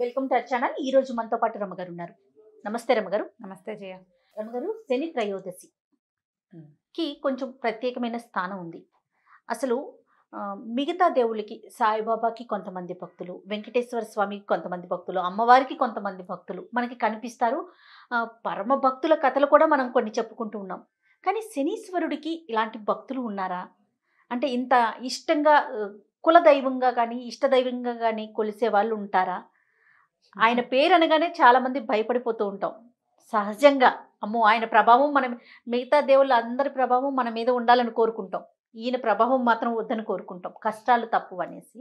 welcome to our channel ఈ రోజు మనతో పాటు రమ్మగారు ఉన్నారు నమస్తే రమ్మగారు నమస్తే జయ రమ్మగారు శని త్రయోదశి కి కొంచెం ప్రత్యేకమైన స్థానం ఉంది అసలు మిగతా దేవుళ్ళకి సాయిబాబాకి కొంతమంది భక్తులు వెంకటేశ్వర స్వామికి కొంతమంది భక్తులు అమ్మవారికి కొంతమంది భక్తులు మనకి కనిపిస్తారు పరమ భక్తుల కథలు కూడా మనం కొన్ని చెప్పుకుంటూ ఉన్నాం కానీ శనీశ్వరుడికి ఇలాంటి భక్తులు ఉన్నారా అంటే ఇంత ఇష్టంగా కులదైవంగా కానీ ఇష్టదైవంగా కానీ కొలిసే వాళ్ళు ఉంటారా ఆయన పేరు అనగానే చాలామంది భయపడిపోతూ ఉంటాం సహజంగా అమ్మో ఆయన ప్రభావం మనం మిగతా దేవుళ్ళ అందరి ప్రభావం మన మీద ఉండాలని కోరుకుంటాం ఈయన ప్రభావం మాత్రం వద్దని కోరుకుంటాం కష్టాలు తప్పు అనేసి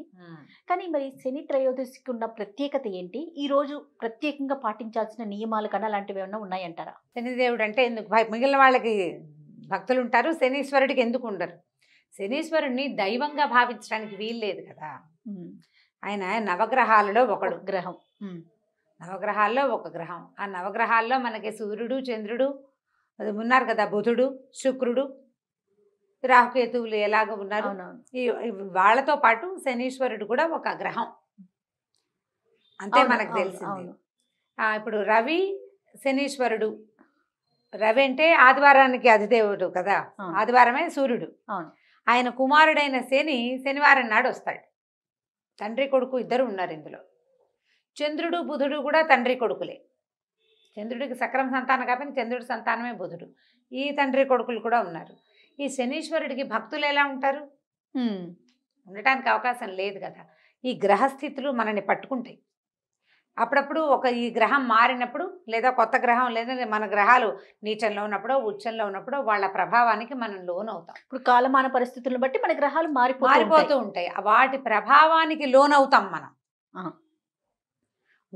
కానీ మరి శని త్రయోదశికి ఉన్న ప్రత్యేకత ఏంటి ఈ రోజు ప్రత్యేకంగా పాటించాల్సిన నియమాలు కన్నా అలాంటివి ఏమైనా ఉన్నాయంటారా శనిదేవుడు అంటే ఎందుకు మిగిలిన వాళ్ళకి భక్తులు ఉంటారు శనీశ్వరుడికి ఎందుకు ఉండరు శనీశ్వరుడిని దైవంగా భావించడానికి వీలు లేదు కదా ఆయన నవగ్రహాలలో ఒకడు గ్రహం నవగ్రహాల్లో ఒక గ్రహం ఆ నవగ్రహాల్లో మనకి సూర్యుడు చంద్రుడు అది ఉన్నారు కదా బుధుడు శుక్రుడు రాహుకేతువులు ఎలాగ ఉన్నారు ఈ వాళ్ళతో పాటు శనీశ్వరుడు కూడా ఒక గ్రహం అంతే మనకు తెలిసింది ఇప్పుడు రవి శనీశ్వరుడు రవి అంటే ఆదివారానికి అధిదేవుడు కదా ఆదివారమే సూర్యుడు ఆయన కుమారుడైన శని శనివారం నాడు వస్తాడు తండ్రి కొడుకు ఇద్దరు ఉన్నారు ఇందులో చంద్రుడు బుధుడు కూడా తండ్రి కొడుకులే చంద్రుడికి సక్రమ సంతానం కాబట్టి చంద్రుడి సంతానమే బుధుడు ఈ తండ్రి కొడుకులు కూడా ఉన్నారు ఈ శనీశ్వరుడికి భక్తులు ఎలా ఉంటారు ఉండటానికి అవకాశం లేదు కదా ఈ గ్రహస్థితులు మనల్ని పట్టుకుంటాయి అప్పుడప్పుడు ఒక ఈ గ్రహం మారినప్పుడు లేదా కొత్త గ్రహం లేదా మన గ్రహాలు నీచంలో ఉన్నప్పుడో ఉచ్చంలో ఉన్నప్పుడో వాళ్ళ ప్రభావానికి మనం లోన్ అవుతాం ఇప్పుడు కాలమాన పరిస్థితులను బట్టి మన గ్రహాలు మారిపో మారిపోతూ ఉంటాయి వాటి ప్రభావానికి లోన్ అవుతాం మనం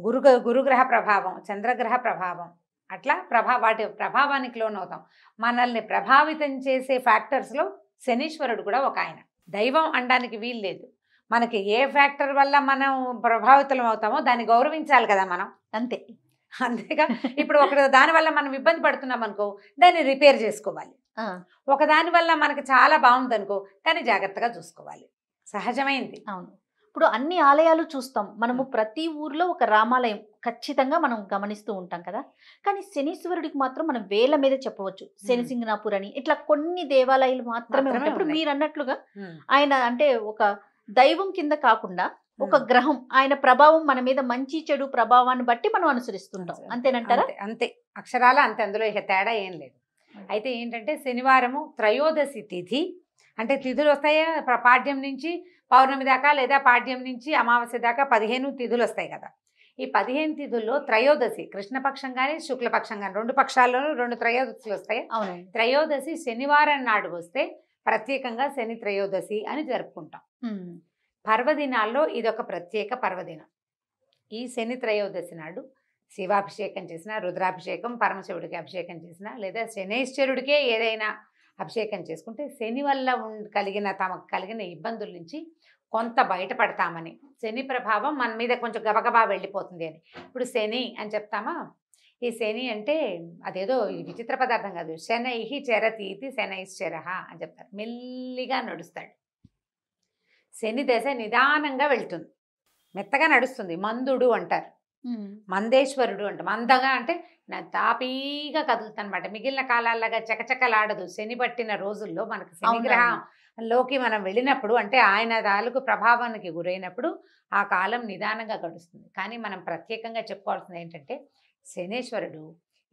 గురు గురుగ్రహ ప్రభావం చంద్రగ్రహ ప్రభావం అట్లా ప్రభా వాటి ప్రభావానికి లోనవుతాం మనల్ని ప్రభావితం చేసే ఫ్యాక్టర్స్లో శనీశ్వరుడు కూడా ఒక ఆయన దైవం అనడానికి వీల్లేదు మనకి ఏ ఫ్యాక్టర్ వల్ల మనం ప్రభావితం అవుతామో దాన్ని గౌరవించాలి కదా మనం అంతే అంతేగా ఇప్పుడు ఒక దానివల్ల మనం ఇబ్బంది పడుతున్నాం అనుకో దాన్ని రిపేర్ చేసుకోవాలి ఒక దానివల్ల మనకి చాలా బాగుంది అనుకో దాన్ని జాగ్రత్తగా చూసుకోవాలి సహజమైంది అవును ఇప్పుడు అన్ని ఆలయాలు చూస్తాం మనము ప్రతి ఊర్లో ఒక రామాలయం ఖచ్చితంగా మనం గమనిస్తూ ఉంటాం కదా కానీ శనీశ్వరుడికి మాత్రం మనం వేల మీద చెప్పవచ్చు శనిసింగనాపూర్ అని ఇట్లా కొన్ని దేవాలయాలు మాత్రమే ఇప్పుడు మీరు అన్నట్లుగా ఆయన అంటే ఒక దైవం కింద కాకుండా ఒక గ్రహం ఆయన ప్రభావం మన మీద మంచి చెడు ప్రభావాన్ని బట్టి మనం అనుసరిస్తుంటాం అంతేనంటారా అంతే అక్షరాల అంతే అందులో ఇక తేడా ఏం లేదు అయితే ఏంటంటే శనివారము త్రయోదశి తిథి అంటే తిథులు వస్తాయా ప్రపాఠ్యం నుంచి పౌర్ణమి దాకా లేదా పాడ్యం నుంచి అమావాస్య దాకా పదిహేను తిథులు వస్తాయి కదా ఈ పదిహేను తిథుల్లో త్రయోదశి కృష్ణపక్షం కానీ శుక్లపక్షం కానీ రెండు పక్షాల్లోనూ రెండు త్రయోదశులు వస్తాయి త్రయోదశి శనివారం నాడు వస్తే ప్రత్యేకంగా శని త్రయోదశి అని జరుపుకుంటాం పర్వదినాల్లో ఇదొక ప్రత్యేక పర్వదినం ఈ శని త్రయోదశి నాడు శివాభిషేకం చేసిన రుద్రాభిషేకం పరమశివుడికి అభిషేకం చేసిన లేదా శనైశ్వరుడికే ఏదైనా అభిషేకం చేసుకుంటే శని వల్ల కలిగిన తమకు కలిగిన ఇబ్బందుల నుంచి కొంత బయటపడతామని శని ప్రభావం మన మీద కొంచెం గబగబా వెళ్ళిపోతుంది అని ఇప్పుడు శని అని చెప్తామా ఈ శని అంటే అదేదో విచిత్ర పదార్థం కాదు శనైహి చెరతీతి శనైశ్చరహ అని చెప్తారు మెల్లిగా నడుస్తాడు శని దశ నిదానంగా వెళ్తుంది మెత్తగా నడుస్తుంది మందుడు అంటారు మందేశ్వరుడు అంట మందగా అంటే నా తాపీగా కదులుతానమాట మిగిలిన కాలాల్లాగా చకచకలాడదు శని పట్టిన రోజుల్లో మనకు శనిగ్రహం లోకి మనం వెళ్ళినప్పుడు అంటే ఆయన తాలూకు ప్రభావానికి గురైనప్పుడు ఆ కాలం నిదానంగా గడుస్తుంది కానీ మనం ప్రత్యేకంగా చెప్పుకోవాల్సింది ఏంటంటే శనేశ్వరుడు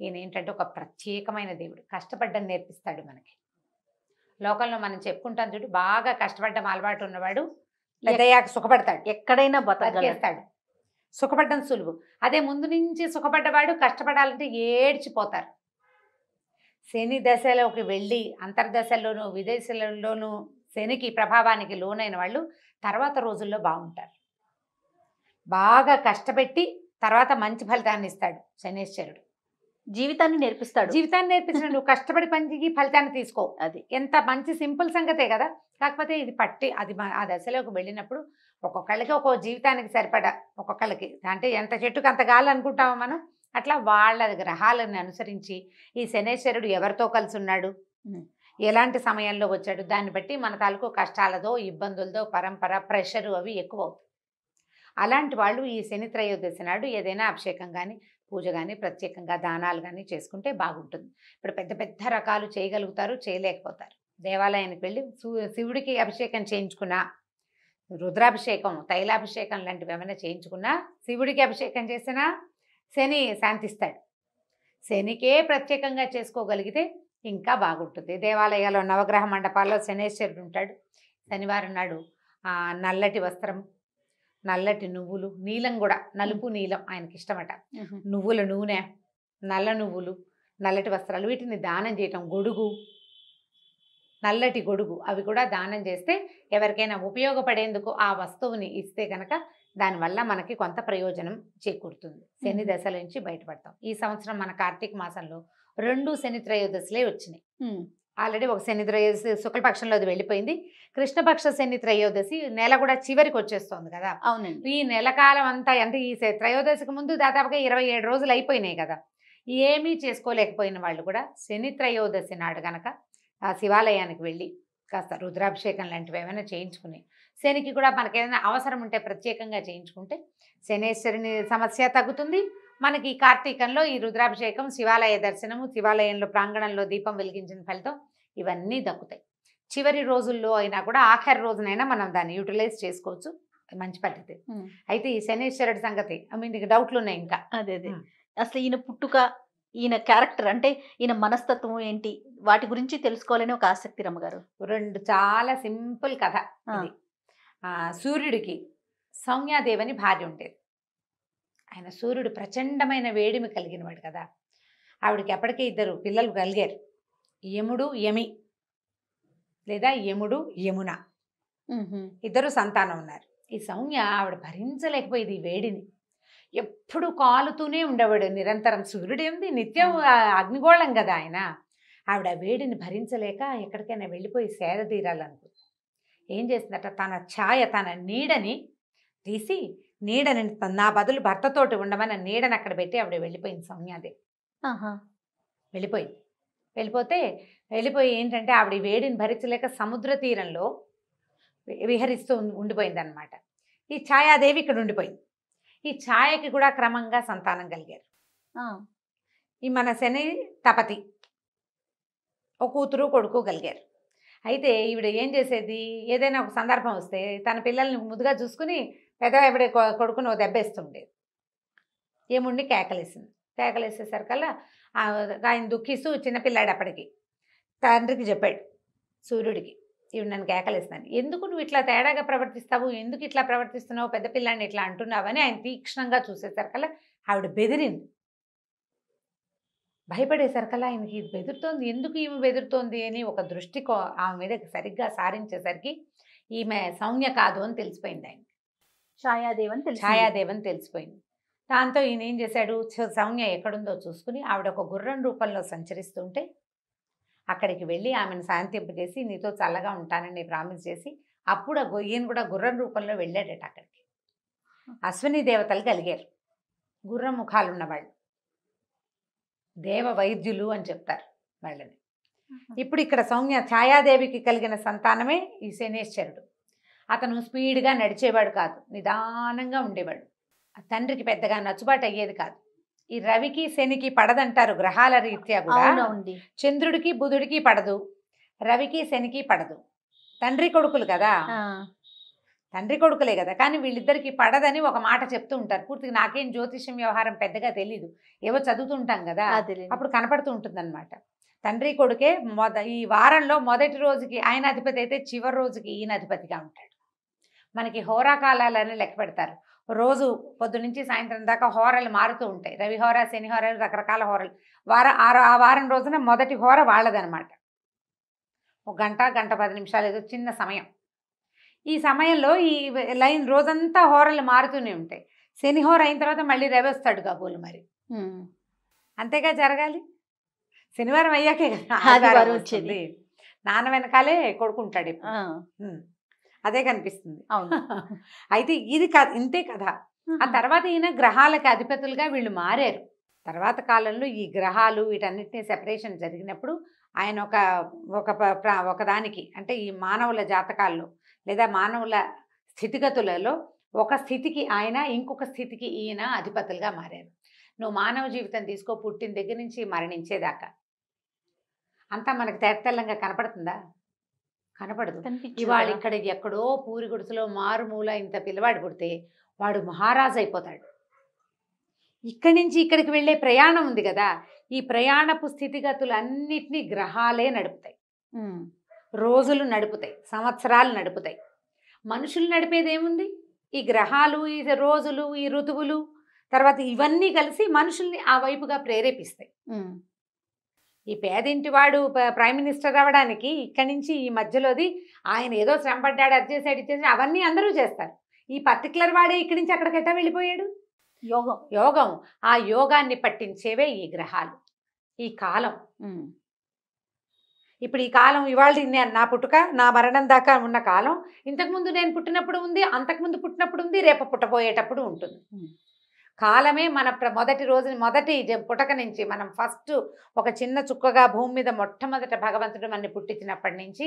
ఈయన ఏంటంటే ఒక ప్రత్యేకమైన దేవుడు కష్టపడ్డం నేర్పిస్తాడు మనకి లోకంలో మనం చెప్పుకుంటాం చూడు బాగా కష్టపడ్డం అలవాటు ఉన్నవాడు సుఖపడతాడు ఎక్కడైనా బతకేస్తాడు సుఖపడ్డం సులువు అదే ముందు నుంచి సుఖపడ్డవాడు కష్టపడాలంటే ఏడ్చిపోతారు శని దశలోకి వెళ్ళి అంతర్దశల్లోనూ విదేశాలలోనూ శనికి ప్రభావానికి లోనైన వాళ్ళు తర్వాత రోజుల్లో బాగుంటారు బాగా కష్టపెట్టి తర్వాత మంచి ఫలితాన్ని ఇస్తాడు శనేశ్వరుడు జీవితాన్ని నేర్పిస్తాడు జీవితాన్ని నేర్పిస్తున్నాడు నువ్వు కష్టపడి పనికి ఫలితాన్ని తీసుకో అది ఎంత మంచి సింపుల్ సంగతే కదా కాకపోతే ఇది పట్టి అది ఆ దశలోకి వెళ్ళినప్పుడు ఒక్కొక్కళ్ళకి ఒక్కో జీవితానికి సరిపడా ఒక్కొక్కళ్ళకి అంటే ఎంత చెట్టుకు అంత గాలి అనుకుంటామో మనం అట్లా వాళ్ళ గ్రహాలను అనుసరించి ఈ శనేశ్వరుడు ఎవరితో కలిసి ఉన్నాడు ఎలాంటి సమయంలో వచ్చాడు దాన్ని బట్టి మన తాలూకు కష్టాలతో ఇబ్బందులతో పరంపర ప్రెషరు అవి ఎక్కువ అలాంటి వాళ్ళు ఈ శని త్రయోదశి నాడు ఏదైనా అభిషేకం కానీ పూజ కానీ ప్రత్యేకంగా దానాలు కానీ చేసుకుంటే బాగుంటుంది ఇప్పుడు పెద్ద పెద్ద రకాలు చేయగలుగుతారు చేయలేకపోతారు దేవాలయానికి వెళ్ళి శివుడికి అభిషేకం చేయించుకున్నా రుద్రాభిషేకం తైలాభిషేకం లాంటివి ఏమైనా చేయించుకున్నా శివుడికి అభిషేకం చేసినా శని శాంతిస్తాడు శనికే ప్రత్యేకంగా చేసుకోగలిగితే ఇంకా బాగుంటుంది దేవాలయాల్లో నవగ్రహ మండపాల్లో శనేశ్వరుడు ఉంటాడు శనివారం నాడు నల్లటి వస్త్రం నల్లటి నువ్వులు నీలం కూడా నలుపు నీలం ఆయనకి ఇష్టమట నువ్వుల నూనె నల్ల నువ్వులు నల్లటి వస్త్రాలు వీటిని దానం చేయటం గొడుగు నల్లటి గొడుగు అవి కూడా దానం చేస్తే ఎవరికైనా ఉపయోగపడేందుకు ఆ వస్తువుని ఇస్తే కనుక దానివల్ల మనకి కొంత ప్రయోజనం చేకూరుతుంది శని దశల నుంచి బయటపడతాం ఈ సంవత్సరం మన కార్తీక మాసంలో రెండు శని త్రయోదశలే వచ్చినాయి ఆల్రెడీ ఒక శని త్రయోదశి శుక్లపక్షంలో అది వెళ్ళిపోయింది కృష్ణపక్ష శని త్రయోదశి నెల కూడా చివరికి వచ్చేస్తోంది కదా అవునండి ఈ నెల కాలం అంతా అంటే ఈ త్రయోదశికి ముందు దాదాపుగా ఇరవై ఏడు రోజులు అయిపోయినాయి కదా ఏమీ చేసుకోలేకపోయిన వాళ్ళు కూడా శని త్రయోదశి నాడు గనక ఆ శివాలయానికి వెళ్ళి కాస్త రుద్రాభిషేకం లాంటివి ఏమైనా చేయించుకుని శనికి కూడా మనకేదైనా అవసరం ఉంటే ప్రత్యేకంగా చేయించుకుంటే శనేశ్వరుని సమస్య తగ్గుతుంది మనకి కార్తీకంలో ఈ రుద్రాభిషేకం శివాలయ దర్శనము శివాలయంలో ప్రాంగణంలో దీపం వెలిగించిన ఫలితం ఇవన్నీ దక్కుతాయి చివరి రోజుల్లో అయినా కూడా ఆఖరి రోజునైనా మనం దాన్ని యూటిలైజ్ చేసుకోవచ్చు మంచి పద్ధతి అయితే ఈ శనేశ్వరుడి సంగతి మీకు డౌట్లు ఉన్నాయి ఇంకా అదే అదే అసలు ఈయన పుట్టుక ఈయన క్యారెక్టర్ అంటే ఈయన మనస్తత్వం ఏంటి వాటి గురించి తెలుసుకోవాలని ఒక ఆసక్తి రమ్మగారు రెండు చాలా సింపుల్ కథ సూర్యుడికి సౌమ్యాదేవని భార్య ఉండేది ఆయన సూర్యుడు ప్రచండమైన వేడిమి కలిగినవాడు కదా ఆవిడకి ఎప్పటికే ఇద్దరు పిల్లలు కలిగారు యముడు యమి లేదా యముడు యమున ఇద్దరు సంతానం ఉన్నారు ఈ సౌమ్య ఆవిడ భరించలేకపోయేది ఈ వేడిని ఎప్పుడు కాలుతూనే ఉండేవాడు నిరంతరం సూర్యుడు ఏంది నిత్యం అగ్నిగోళం కదా ఆయన ఆవిడ వేడిని భరించలేక ఎక్కడికైనా వెళ్ళిపోయి సేద తీరాలనుకుంది ఏం చేసిందట తన ఛాయ తన నీడని తీసి నీడని నా బదులు భర్తతోటి ఉండమని నీడని అక్కడ పెట్టి ఆవిడ వెళ్ళిపోయింది సౌమ్యాదేవి వెళ్ళిపోయింది వెళ్ళిపోతే వెళ్ళిపోయి ఏంటంటే ఆవిడ వేడిని భరించలేక సముద్ర తీరంలో విహరిస్తూ ఉండిపోయింది అనమాట ఈ ఛాయాదేవి ఇక్కడ ఉండిపోయింది ఈ ఛాయకి కూడా క్రమంగా సంతానం కలిగారు ఈ మన శని తపతి ఒక కూతురు కొడుకు కలిగారు అయితే ఈవిడ ఏం చేసేది ఏదైనా ఒక సందర్భం వస్తే తన పిల్లల్ని ముద్దుగా చూసుకుని పెద్ద ఎవడ కొడుకుని ఓ దెబ్బేస్తుండేది ఏముండి కేకలేసింది కేకలేసేసరికల్లా ఆయన దుఃఖిస్తూ చిన్నపిల్లాడు అప్పటికి తండ్రికి చెప్పాడు సూర్యుడికి ఇవి నన్ను కేకలేస్తాను ఎందుకు నువ్వు ఇట్లా తేడాగా ప్రవర్తిస్తావు ఎందుకు ఇట్లా ప్రవర్తిస్తున్నావు పెద్ద పిల్లాన్ని ఇట్లా అంటున్నావని ఆయన తీక్షణంగా చూసేసరికల్లా ఆవిడ బెదిరింది భయపడేసరికల్లా ఆయనకి ఇది బెదురుతోంది ఎందుకు ఈమె బెదురుతోంది అని ఒక దృష్టి ఆమె మీద సరిగ్గా సారించేసరికి ఈమె సౌమ్య కాదు అని తెలిసిపోయింది ఆయన ఛాయాదేవన్ ఛాయాదేవన్ తెలిసిపోయింది దాంతో ఈయన ఏం చేశాడు సౌమ్య ఎక్కడుందో చూసుకుని ఆవిడ ఒక గుర్రం రూపంలో సంచరిస్తుంటే అక్కడికి వెళ్ళి ఆమెను శాంతింపజేసి నీతో చల్లగా ఉంటానని ప్రామిస్ చేసి అప్పుడు ఈయన కూడా గుర్రం రూపంలో వెళ్ళాడట అక్కడికి అశ్విని దేవతలు కలిగారు గుర్రం ఉన్నవాళ్ళు దేవ వైద్యులు అని చెప్తారు వాళ్ళని ఇప్పుడు ఇక్కడ సౌమ్య ఛాయాదేవికి కలిగిన సంతానమే ఈ శనేశ్వరుడు అతను స్పీడ్గా నడిచేవాడు కాదు నిదానంగా ఉండేవాడు తండ్రికి పెద్దగా నచ్చుబాటు అయ్యేది కాదు ఈ రవికి శనికి పడదంటారు గ్రహాల రీత్యా కూడా చంద్రుడికి బుధుడికి పడదు రవికి శనికి పడదు తండ్రి కొడుకులు కదా తండ్రి కొడుకులే కదా కానీ వీళ్ళిద్దరికి పడదని ఒక మాట చెప్తూ ఉంటారు పూర్తిగా నాకేం జ్యోతిష్యం వ్యవహారం పెద్దగా తెలీదు ఏవో చదువుతుంటాం కదా అప్పుడు కనపడుతూ ఉంటుంది అనమాట తండ్రి కొడుకే మొద ఈ వారంలో మొదటి రోజుకి ఆయన అధిపతి అయితే చివరి రోజుకి ఈయన అధిపతిగా ఉంటాడు మనకి హోరాకాలాలని లెక్క పెడతారు రోజు పొద్దునుంచి సాయంత్రం దాకా హోరలు మారుతూ ఉంటాయి రవి హోర శని హోరలు రకరకాల హోరలు వార ఆ వారం రోజున మొదటి హోర వాళ్ళదనమాట ఒక గంట గంట పది నిమిషాలు ఏదో చిన్న సమయం ఈ సమయంలో ఈ లైన్ రోజంతా హోరలు మారుతూనే ఉంటాయి శని హోర అయిన తర్వాత మళ్ళీ రేవేస్తాడు కాబోలు మరి అంతేగా జరగాలి శనివారం అయ్యాకే కదా వచ్చింది నాన్న వెనకాలే కొడుకుంటాడు అదే కనిపిస్తుంది అయితే ఇది ఇంతే కథ ఆ తర్వాత ఈయన గ్రహాలకి అధిపతులుగా వీళ్ళు మారారు తర్వాత కాలంలో ఈ గ్రహాలు వీటన్నిటిని సెపరేషన్ జరిగినప్పుడు ఆయన ఒక ఒక ఒకదానికి అంటే ఈ మానవుల జాతకాల్లో లేదా మానవుల స్థితిగతులలో ఒక స్థితికి ఆయన ఇంకొక స్థితికి ఈయన అధిపతులుగా మారారు నువ్వు మానవ జీవితం తీసుకో పుట్టిన దగ్గర నుంచి మరణించేదాకా అంతా మనకు తెత్తెల్లంగా కనపడుతుందా కనపడదు ఇవాళ ఇక్కడ ఎక్కడో పూరి గుడిసలో మారుమూల ఇంత పిల్లవాడు పుడితే వాడు మహారాజు అయిపోతాడు ఇక్కడి నుంచి ఇక్కడికి వెళ్ళే ప్రయాణం ఉంది కదా ఈ ప్రయాణపు స్థితిగతులు అన్నిటినీ గ్రహాలే నడుపుతాయి రోజులు నడుపుతాయి సంవత్సరాలు నడుపుతాయి మనుషులు నడిపేది ఏముంది ఈ గ్రహాలు ఈ రోజులు ఈ ఋతువులు తర్వాత ఇవన్నీ కలిసి మనుషుల్ని ఆ వైపుగా ప్రేరేపిస్తాయి ఈ పేదింటి వాడు ప్రైమ్ మినిస్టర్ అవ్వడానికి ఇక్కడి నుంచి ఈ మధ్యలోది ఆయన ఏదో శ్రమపడ్డాడు అది చేశాడు ఇది చేశాడు అవన్నీ అందరూ చేస్తారు ఈ పర్టికులర్ వాడే ఇక్కడి నుంచి అక్కడికి ఎట్టా వెళ్ళిపోయాడు యోగం యోగం ఆ యోగాన్ని పట్టించేవే ఈ గ్రహాలు ఈ కాలం ఇప్పుడు ఈ కాలం ఇవాళ నా పుట్టుక నా మరణం దాకా ఉన్న కాలం ఇంతకుముందు నేను పుట్టినప్పుడు ఉంది అంతకుముందు పుట్టినప్పుడు ఉంది రేపు పుట్టబోయేటప్పుడు ఉంటుంది కాలమే మన మొదటి రోజుని మొదటి పుటక నుంచి మనం ఫస్ట్ ఒక చిన్న చుక్కగా భూమి మీద మొట్టమొదట భగవంతుడు మనని పుట్టించినప్పటి నుంచి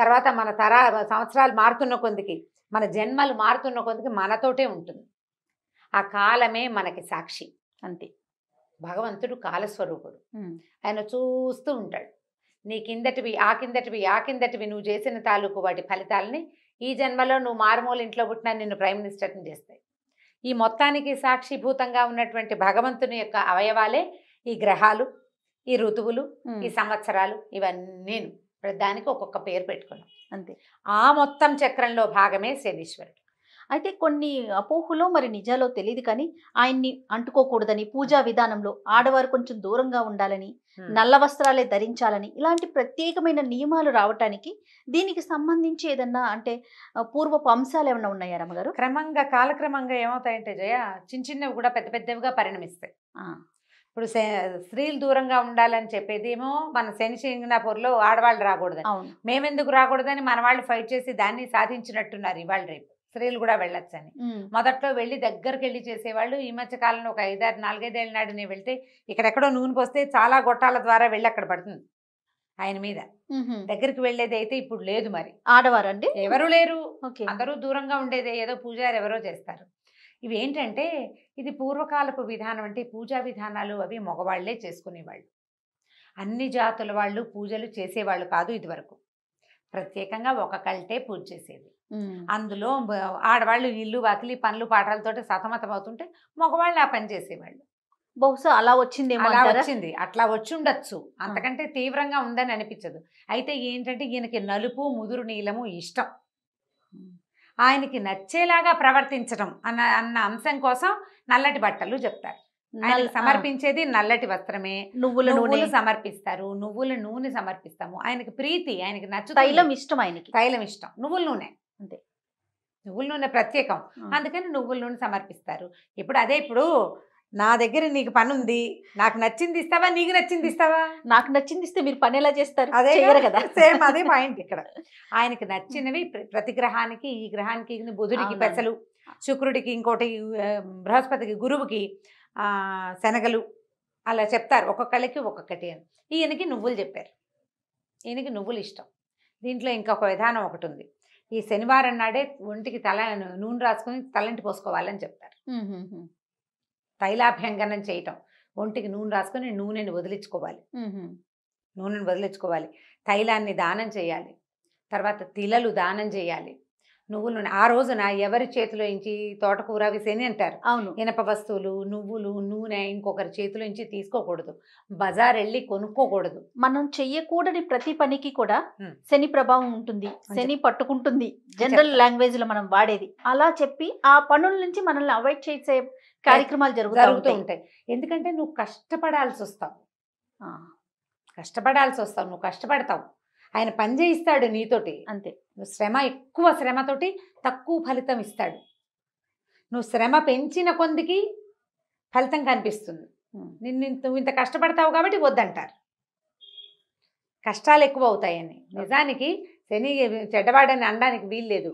తర్వాత మన తరా సంవత్సరాలు మారుతున్న కొందికి మన జన్మలు మారుతున్న కొందికి మనతోటే ఉంటుంది ఆ కాలమే మనకి సాక్షి అంతే భగవంతుడు కాలస్వరూపుడు ఆయన చూస్తూ ఉంటాడు నీ కిందటివి ఆ కిందటివి ఆ కిందటివి నువ్వు చేసిన తాలూకు వాటి ఫలితాలని ఈ జన్మలో నువ్వు మారుమూలు ఇంట్లో పుట్టినా నిన్ను ప్రైమ్ మినిస్టర్ని చేస్తాయి ఈ మొత్తానికి సాక్షిభూతంగా ఉన్నటువంటి భగవంతుని యొక్క అవయవాలే ఈ గ్రహాలు ఈ ఋతువులు ఈ సంవత్సరాలు ఇవన్నీ దానికి ఒక్కొక్క పేరు పెట్టుకున్నాం అంతే ఆ మొత్తం చక్రంలో భాగమే శనీశ్వరుడు అయితే కొన్ని అపోహలో మరి నిజాలో తెలియదు కానీ ఆయన్ని అంటుకోకూడదని పూజా విధానంలో ఆడవారు కొంచెం దూరంగా ఉండాలని నల్ల వస్త్రాలే ధరించాలని ఇలాంటి ప్రత్యేకమైన నియమాలు రావటానికి దీనికి సంబంధించి ఏదన్నా అంటే పూర్వపు అంశాలు ఏమైనా ఉన్నాయా రమ్మగారు క్రమంగా కాలక్రమంగా ఏమవుతాయంటే జయ చిన్న చిన్నవి కూడా పెద్ద పెద్దవిగా పరిణమిస్తాయి ఇప్పుడు స్త్రీలు దూరంగా ఉండాలని చెప్పేది ఏమో మన శని ఆడవాళ్ళు రాకూడదు మేమెందుకు రాకూడదని మన వాళ్ళు ఫైట్ చేసి దాన్ని సాధించినట్టున్నారు ఇవాళ రేపు స్త్రీలు కూడా వెళ్ళొచ్చని మొదట్లో వెళ్ళి దగ్గరికి వెళ్ళి చేసేవాళ్ళు ఈ మధ్య కాలంలో ఒక ఐదారు నాలుగైదేళ్ళ నాడు నేను వెళ్తే ఇక్కడెక్కడో నూనె పోస్తే చాలా గొట్టాల ద్వారా వెళ్ళి అక్కడ పడుతుంది ఆయన మీద దగ్గరికి వెళ్ళేది అయితే ఇప్పుడు లేదు మరి ఆడవారు అండి ఎవరు లేరు అందరూ దూరంగా ఉండేది ఏదో పూజారు ఎవరో చేస్తారు ఇవి ఏంటంటే ఇది పూర్వకాలపు విధానం అంటే పూజా విధానాలు అవి మగవాళ్లే చేసుకునేవాళ్ళు అన్ని జాతుల వాళ్ళు పూజలు చేసేవాళ్ళు కాదు ఇదివరకు ప్రత్యేకంగా ఒక కల్టే పూజ చేసేది అందులో ఆడవాళ్ళు ఇల్లు వాకిలి పనులు పాటలతోటి అవుతుంటే మగవాళ్ళు ఆ పని చేసేవాళ్ళు బహుశా అలా వచ్చింది అలా వచ్చింది అట్లా వచ్చి ఉండొచ్చు అంతకంటే తీవ్రంగా ఉందని అనిపించదు అయితే ఏంటంటే ఈయనకి నలుపు ముదురు నీలము ఇష్టం ఆయనకి నచ్చేలాగా ప్రవర్తించడం అన్న అన్న అంశం కోసం నల్లటి బట్టలు చెప్తారు ఆయన సమర్పించేది నల్లటి వస్త్రమే నువ్వుల నూనె సమర్పిస్తారు నువ్వుల నూనె సమర్పిస్తాము ఆయనకి ప్రీతి ఆయనకి నచ్చు తైలం ఇష్టం ఆయనకి తైలం ఇష్టం నువ్వుల నూనె అంతే నువ్వుల నూనె ప్రత్యేకం అందుకని నువ్వుల నూనె సమర్పిస్తారు ఇప్పుడు అదే ఇప్పుడు నా దగ్గర నీకు పని ఉంది నాకు నచ్చింది ఇస్తావా నీకు నచ్చింది ఇస్తావా నాకు నచ్చింది ఇస్తే మీరు పని ఎలా చేస్తారు అదే కదా సేమ్ అదే పాయింట్ ఇక్కడ ఆయనకి నచ్చినవి ప్రతి గ్రహానికి ఈ గ్రహానికి బుధుడికి పెసలు శుక్రుడికి ఇంకోటి బృహస్పతికి గురువుకి శనగలు అలా చెప్తారు ఒక్కొక్కళ్ళకి ఒక్కొక్కటి అని ఈయనకి నువ్వులు చెప్పారు ఈయనకి నువ్వులు ఇష్టం దీంట్లో ఇంకొక విధానం ఒకటి ఉంది ఈ శనివారం నాడే ఒంటికి తల నూనె రాసుకొని తలంటి పోసుకోవాలని చెప్తారు తైలాభ్యంగనం చేయటం ఒంటికి నూనె రాసుకొని నూనెని వదిలించుకోవాలి నూనెని వదిలించుకోవాలి తైలాన్ని దానం చేయాలి తర్వాత తిలలు దానం చేయాలి నువ్వు నూనె ఆ రోజున ఎవరి చేతిలో ఇంచి తోటకూర విసేని అంటారు అవును ఇనప వస్తువులు నువ్వులు నూనె ఇంకొకరి చేతిలో ఇంచి తీసుకోకూడదు బజార్ వెళ్ళి కొనుక్కోకూడదు మనం చెయ్యకూడని ప్రతి పనికి కూడా శని ప్రభావం ఉంటుంది శని పట్టుకుంటుంది జనరల్ లాంగ్వేజ్ లో మనం వాడేది అలా చెప్పి ఆ పనుల నుంచి మనల్ని అవాయిడ్ చేసే కార్యక్రమాలు జరుగుతూ ఉంటాయి ఎందుకంటే నువ్వు కష్టపడాల్సి వస్తావు కష్టపడాల్సి వస్తావు నువ్వు కష్టపడతావు ఆయన పని చేయిస్తాడు నీతోటి అంతే నువ్వు శ్రమ ఎక్కువ శ్రమతోటి తక్కువ ఫలితం ఇస్తాడు నువ్వు శ్రమ పెంచిన కొందికి ఫలితం కనిపిస్తుంది నిన్ను నువ్వు ఇంత కష్టపడతావు కాబట్టి వద్దంటారు కష్టాలు ఎక్కువ అవుతాయని నిజానికి శని చెడ్డవాడని అనడానికి వీల్లేదు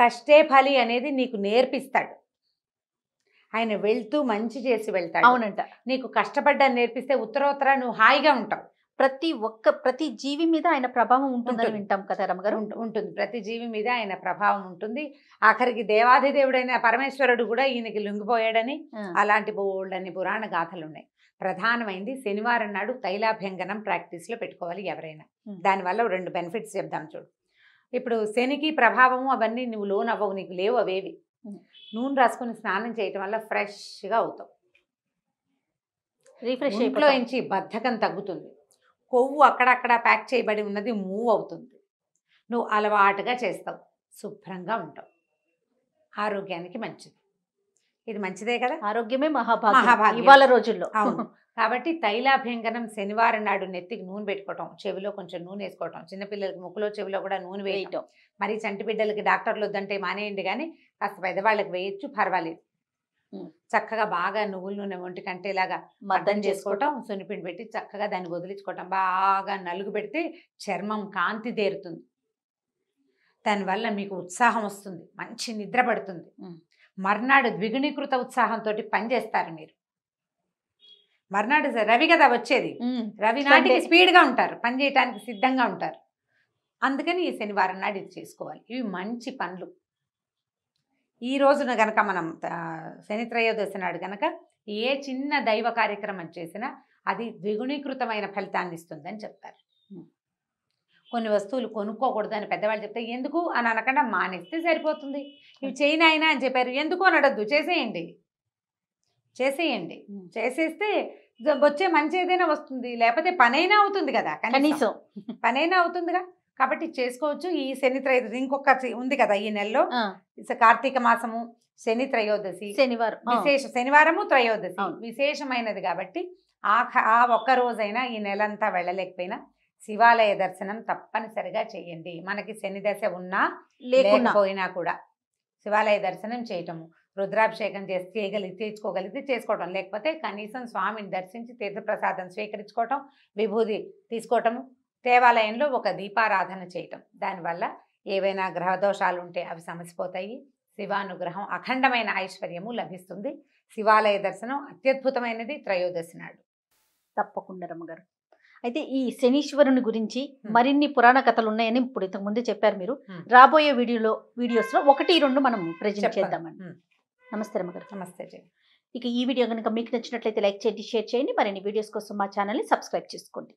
కష్టే ఫలి అనేది నీకు నేర్పిస్తాడు ఆయన వెళ్తూ మంచి చేసి వెళ్తాడు అవునంట నీకు కష్టపడ్డాన్ని నేర్పిస్తే ఉత్తరోత్తర నువ్వు హాయిగా ఉంటావు ప్రతి ఒక్క ప్రతి జీవి మీద ఆయన ప్రభావం ఉంటుందని వింటాం కదా రమగారు ఉంటుంది ప్రతి జీవి మీద ఆయన ప్రభావం ఉంటుంది ఆఖరికి దేవాది దేవుడైన పరమేశ్వరుడు కూడా ఈయనకి లొంగిపోయాడని అలాంటి అని పురాణ గాథలు ఉన్నాయి ప్రధానమైంది శనివారం నాడు తైలాభ్యంగనం ప్రాక్టీస్లో పెట్టుకోవాలి ఎవరైనా దానివల్ల రెండు బెనిఫిట్స్ చెప్దాం చూడు ఇప్పుడు శనికి ప్రభావము అవన్నీ నువ్వు లోన్ అవ్వవు నీకు లేవు అవేవి నూనె రాసుకుని స్నానం చేయటం వల్ల ఫ్రెష్గా అవుతావు రీఫ్రెష్ ఇంట్లో నుంచి బద్ధకం తగ్గుతుంది కొవ్వు అక్కడక్కడ ప్యాక్ చేయబడి ఉన్నది మూవ్ అవుతుంది నువ్వు అలవాటుగా చేస్తావు శుభ్రంగా ఉంటావు ఆరోగ్యానికి మంచిది ఇది మంచిదే కదా ఆరోగ్యమే మహాభాగ్యం ఇవాళ రోజుల్లో అవును కాబట్టి తైలాభ్యంగనం శనివారం నాడు నెత్తికి నూనె పెట్టుకోవటం చెవిలో కొంచెం నూనె వేసుకోవటం చిన్నపిల్లలకి ముక్కులో చెవిలో కూడా నూనె వేయటం మరి చంటి బిడ్డలకి డాక్టర్లు వద్దంటే మానేయండి కానీ కాస్త పెద్దవాళ్ళకి వేయచ్చు పర్వాలేదు చక్కగా బాగా నువ్వుల నూనె ఒంటి కంటే ఇలాగా మద్దం చేసుకోవటం సున్నిపిండి పెట్టి చక్కగా దాన్ని వదిలించుకోవటం బాగా నలుగు పెడితే చర్మం కాంతి తేరుతుంది దానివల్ల మీకు ఉత్సాహం వస్తుంది మంచి నిద్ర పడుతుంది మర్నాడు ద్విగుణీకృత ఉత్సాహంతో పనిచేస్తారు మీరు మర్నాడు రవి కదా వచ్చేది రవి నాటికి స్పీడ్గా ఉంటారు పని చేయటానికి సిద్ధంగా ఉంటారు అందుకని ఈ శనివారం నాడు ఇది చేసుకోవాలి ఇవి మంచి పనులు ఈ రోజున గనక మనం శని త్రయోదశి నాడు గనక ఏ చిన్న దైవ కార్యక్రమం చేసినా అది ద్విగుణీకృతమైన ఫలితాన్ని ఇస్తుందని చెప్తారు కొన్ని వస్తువులు కొనుక్కోకూడదు అని పెద్దవాళ్ళు చెప్తే ఎందుకు అని అనకుండా మానేస్తే సరిపోతుంది ఇవి చేయను అని చెప్పారు ఎందుకు అనడద్దు చేసేయండి చేసేయండి చేసేస్తే వచ్చే మంచి ఏదైనా వస్తుంది లేకపోతే పనైనా అవుతుంది కదా కనీసం పనైనా అవుతుందిగా కాబట్టి చేసుకోవచ్చు ఈ శని త్రయోదశి ఇంకొక ఉంది కదా ఈ నెలలో కార్తీక మాసము శని త్రయోదశి శనివారం విశేష శనివారము త్రయోదశి విశేషమైనది కాబట్టి ఆ ఆ ఒక్క రోజైనా ఈ అంతా వెళ్ళలేకపోయినా శివాలయ దర్శనం తప్పనిసరిగా చేయండి మనకి శని దశ ఉన్నా లేకపోయినా కూడా శివాలయ దర్శనం చేయటము రుద్రాభిషేకం చేసి చేయగలిగి తీర్చుకోగలిగితే చేసుకోవటం లేకపోతే కనీసం స్వామిని దర్శించి తీర్థప్రసాదం స్వీకరించుకోవటం విభూది తీసుకోవటము దేవాలయంలో ఒక దీపారాధన చేయటం దానివల్ల ఏవైనా గ్రహదోషాలు ఉంటే అవి సమసిపోతాయి శివానుగ్రహం అఖండమైన ఐశ్వర్యము లభిస్తుంది శివాలయ దర్శనం అత్యద్భుతమైనది త్రయోదశి నాడు తప్పకుండా రమ్మగారు అయితే ఈ శనీశ్వరుని గురించి మరిన్ని పురాణ కథలు ఉన్నాయని ఇప్పుడు ఇంతకు చెప్పారు మీరు రాబోయే వీడియోలో వీడియోస్లో ఒకటి రెండు మనం ప్రజెంట్ చేద్దామండి నమస్తే రమ్మగారు నమస్తే జయ ఇక ఈ వీడియో కనుక మీకు నచ్చినట్లయితే లైక్ చేయండి షేర్ చేయండి మరిన్ని వీడియోస్ కోసం మా ఛానల్ని సబ్స్క్రైబ్ చేసుకోండి